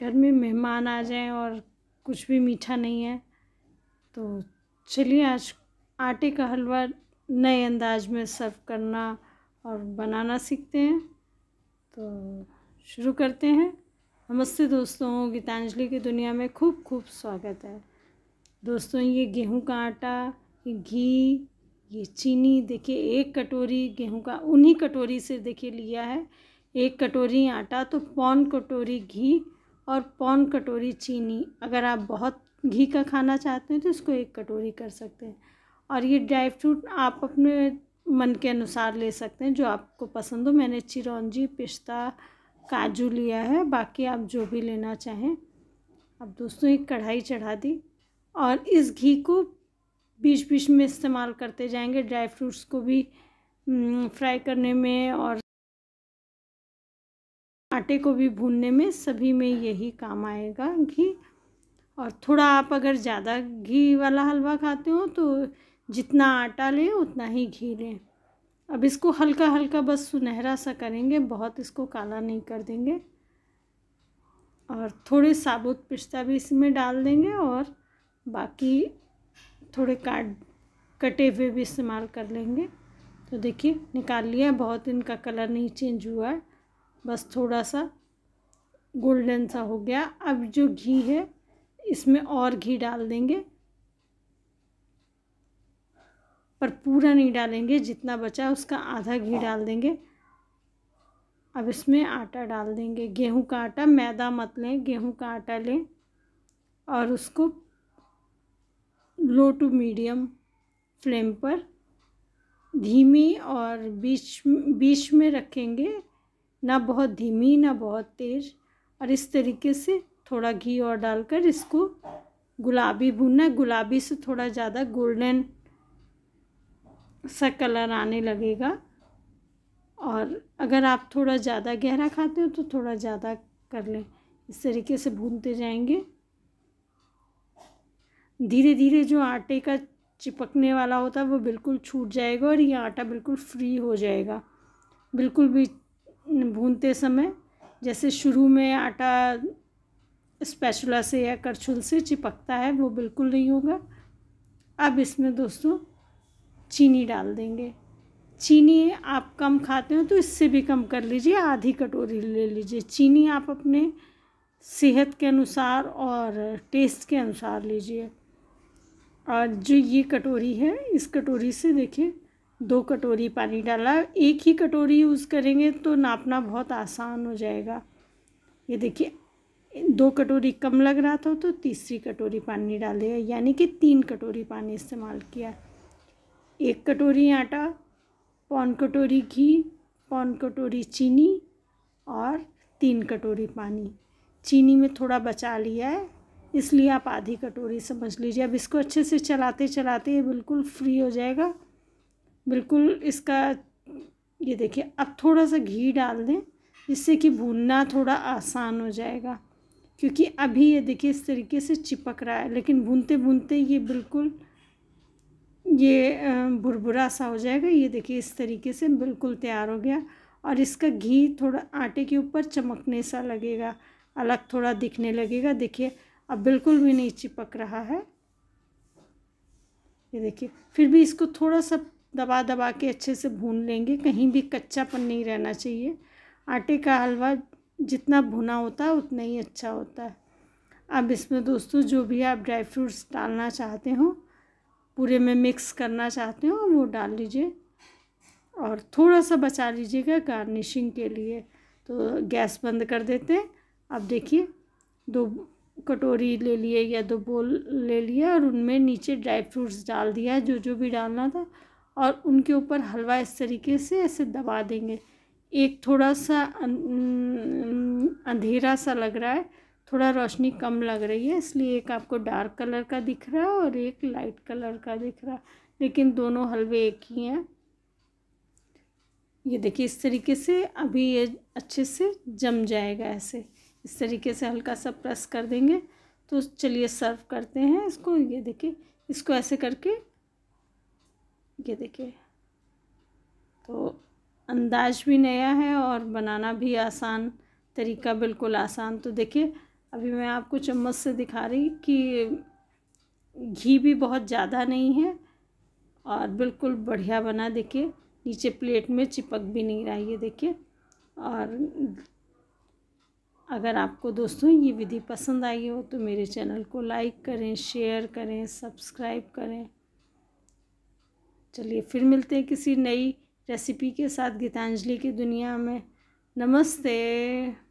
घर में मेहमान आ जाएं और कुछ भी मीठा नहीं है तो चलिए आज आटे का हलवा नए अंदाज में सर्व करना और बनाना सीखते हैं तो शुरू करते हैं नमस्ते दोस्तों गीतांजलि की दुनिया में खूब खूब स्वागत है दोस्तों ये गेहूं का आटा ये घी ये चीनी देखिए एक कटोरी गेहूं का उन्हीं कटोरी से देखिए लिया है एक कटोरी आटा तो पौन कटोरी घी और पौन कटोरी चीनी अगर आप बहुत घी का खाना चाहते हैं तो इसको एक कटोरी कर सकते हैं और ये ड्राई फ्रूट आप अपने मन के अनुसार ले सकते हैं जो आपको पसंद हो मैंने चिरौंजी पिस्ता काजू लिया है बाकी आप जो भी लेना चाहें अब दोस्तों एक कढ़ाई चढ़ा दी और इस घी को बीच बीच में इस्तेमाल करते जाएंगे ड्राई फ्रूट्स को भी फ्राई करने में और आटे को भी भूनने में सभी में यही काम आएगा घी और थोड़ा आप अगर ज़्यादा घी वाला हलवा खाते हो तो जितना आटा लें उतना ही घी लें अब इसको हल्का हल्का बस सुनहरा सा करेंगे बहुत इसको काला नहीं कर देंगे और थोड़े साबुत पिस्ता भी इसमें डाल देंगे और बाकी थोड़े काट कटे हुए भी इस्तेमाल कर लेंगे तो देखिए निकाल लिया बहुत इनका कलर नहीं चेंज हुआ है बस थोड़ा सा गोल्डन सा हो गया अब जो घी है इसमें और घी डाल देंगे पर पूरा नहीं डालेंगे जितना बचा उसका आधा घी डाल देंगे अब इसमें आटा डाल देंगे गेहूं का आटा मैदा मत लें गेहूं का आटा लें और उसको लो टू मीडियम फ्लेम पर धीमी और बीच बीच में रखेंगे ना बहुत धीमी ना बहुत तेज़ और इस तरीके से थोड़ा घी और डालकर इसको गुलाबी भूनना गुलाबी से थोड़ा ज़्यादा गोल्डन सा कलर आने लगेगा और अगर आप थोड़ा ज़्यादा गहरा खाते हो तो थोड़ा ज़्यादा कर लें इस तरीके से भूनते जाएंगे धीरे धीरे जो आटे का चिपकने वाला होता है वो बिल्कुल छूट जाएगा और ये आटा बिल्कुल फ्री हो जाएगा बिल्कुल भी भूनते समय जैसे शुरू में आटा स्पैचुला से या करछुल से चिपकता है वो बिल्कुल नहीं होगा अब इसमें दोस्तों चीनी डाल देंगे चीनी आप कम खाते हो तो इससे भी कम कर लीजिए आधी कटोरी ले लीजिए चीनी आप अपने सेहत के अनुसार और टेस्ट के अनुसार लीजिए और जो ये कटोरी है इस कटोरी से देखिए दो कटोरी पानी डाला एक ही कटोरी यूज़ करेंगे तो नापना बहुत आसान हो जाएगा ये देखिए दो कटोरी कम लग रहा था तो तीसरी कटोरी पानी डाल दिया यानी कि तीन कटोरी पानी इस्तेमाल किया एक कटोरी आटा पौन कटोरी घी पौन कटोरी चीनी और तीन कटोरी पानी चीनी में थोड़ा बचा लिया है इसलिए आप आधी कटोरी समझ लीजिए अब इसको अच्छे से चलाते चलाते ये बिल्कुल फ्री हो जाएगा बिल्कुल इसका ये देखिए अब थोड़ा सा घी डाल दें जिससे कि भूनना थोड़ा आसान हो जाएगा क्योंकि अभी ये देखिए इस तरीके से चिपक रहा है लेकिन भूनते भूनते ये बिल्कुल ये भुरभुरा सा हो जाएगा ये देखिए इस तरीके से बिल्कुल तैयार हो गया और इसका घी थोड़ा आटे के ऊपर चमकने सा लगेगा अलग थोड़ा दिखने लगेगा देखिए अब बिल्कुल भी नहीं चिपक रहा है ये देखिए फिर भी इसको थोड़ा सा दबा दबा के अच्छे से भून लेंगे कहीं भी कच्चापन नहीं रहना चाहिए आटे का हलवा जितना भुना होता है उतना ही अच्छा होता है अब इसमें दोस्तों जो भी आप ड्राई फ्रूट्स डालना चाहते हो पूरे में मिक्स करना चाहते हो वो डाल लीजिए और थोड़ा सा बचा लीजिएगा गार्निशिंग के लिए तो गैस बंद कर देते हैं अब देखिए दो कटोरी ले लिए या दो बोल ले लिया और उनमें नीचे ड्राई फ्रूट्स डाल दिया जो जो भी डालना था और उनके ऊपर हलवा इस तरीके से ऐसे दबा देंगे एक थोड़ा सा अं-, अं-, अंधेरा सा लग रहा है थोड़ा रोशनी कम लग रही है इसलिए एक आपको डार्क कलर का दिख रहा है और एक लाइट कलर का दिख रहा है लेकिन दोनों हलवे एक ही हैं ये देखिए इस तरीके से अभी ये अच्छे से जम जाएगा ऐसे इस तरीके से हल्का सा प्रेस कर देंगे तो चलिए सर्व करते हैं इसको ये देखिए इसको ऐसे करके ये देखिए तो अंदाज भी नया है और बनाना भी आसान तरीका बिल्कुल आसान तो देखिए अभी मैं आपको चम्मच से दिखा रही कि घी भी बहुत ज़्यादा नहीं है और बिल्कुल बढ़िया बना देखिए नीचे प्लेट में चिपक भी नहीं रहा ये देखिए और अगर आपको दोस्तों ये विधि पसंद आई हो तो मेरे चैनल को लाइक करें शेयर करें सब्सक्राइब करें चलिए फिर मिलते हैं किसी नई रेसिपी के साथ गीतांजलि की दुनिया में नमस्ते